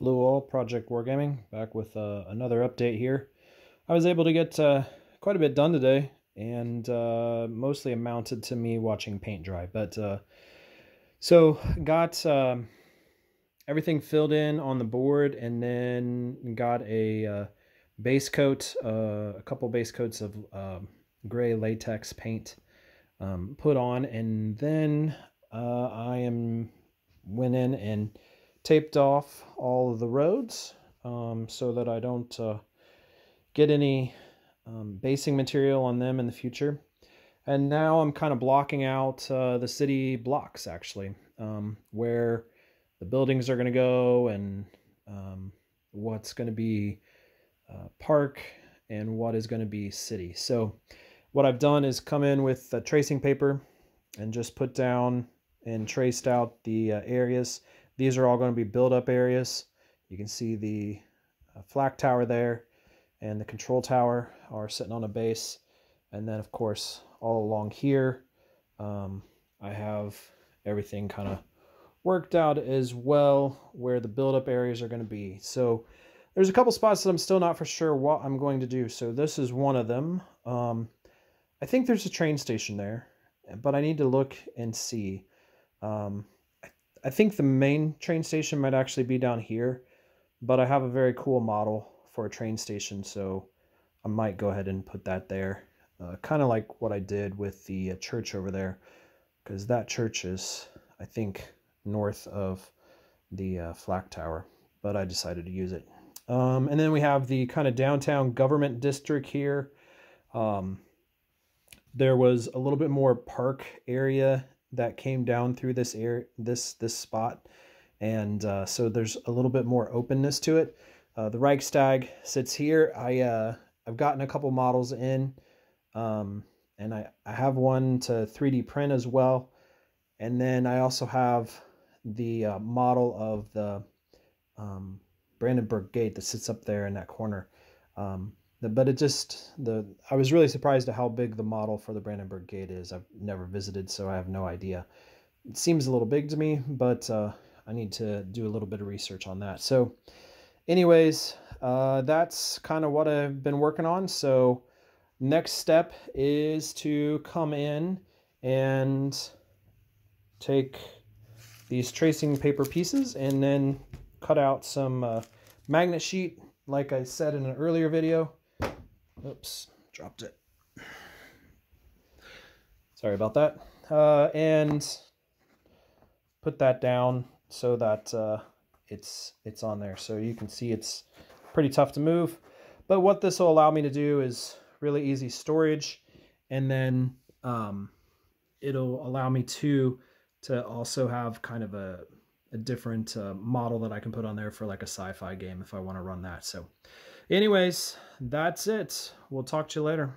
Blue Oil Project Wargaming back with uh, another update here. I was able to get uh, quite a bit done today and uh, mostly amounted to me watching paint dry. But uh, so got um, everything filled in on the board and then got a uh, base coat, uh, a couple base coats of um, gray latex paint um, put on. And then I am went in and taped off all of the roads um, so that I don't uh, get any um, basing material on them in the future. And now I'm kind of blocking out uh, the city blocks, actually, um, where the buildings are going to go and um, what's going to be uh, park and what is going to be city. So what I've done is come in with tracing paper and just put down and traced out the uh, areas these are all going to be build-up areas. You can see the uh, flak tower there and the control tower are sitting on a base. And then, of course, all along here, um, I have everything kind of worked out as well where the build-up areas are going to be. So there's a couple spots that I'm still not for sure what I'm going to do. So this is one of them. Um, I think there's a train station there, but I need to look and see. Um, I think the main train station might actually be down here, but I have a very cool model for a train station, so I might go ahead and put that there. Uh, kind of like what I did with the uh, church over there, because that church is, I think, north of the uh, Flak Tower, but I decided to use it. Um, and then we have the kind of downtown government district here. Um, there was a little bit more park area that came down through this air this this spot and uh, so there's a little bit more openness to it uh, the reichstag sits here i uh, i've gotten a couple models in um, and I, I have one to 3d print as well and then i also have the uh, model of the um, brandenburg gate that sits up there in that corner um, the, but it just the I was really surprised at how big the model for the Brandenburg Gate is. I've never visited, so I have no idea. It seems a little big to me, but uh, I need to do a little bit of research on that. So, anyways, uh, that's kind of what I've been working on. So, next step is to come in and take these tracing paper pieces and then cut out some uh, magnet sheet like I said in an earlier video Oops, dropped it. Sorry about that. Uh, and put that down so that uh, it's it's on there. So you can see it's pretty tough to move. But what this will allow me to do is really easy storage. And then um, it'll allow me to, to also have kind of a a different uh, model that I can put on there for like a sci-fi game if I want to run that. So anyways, that's it. We'll talk to you later.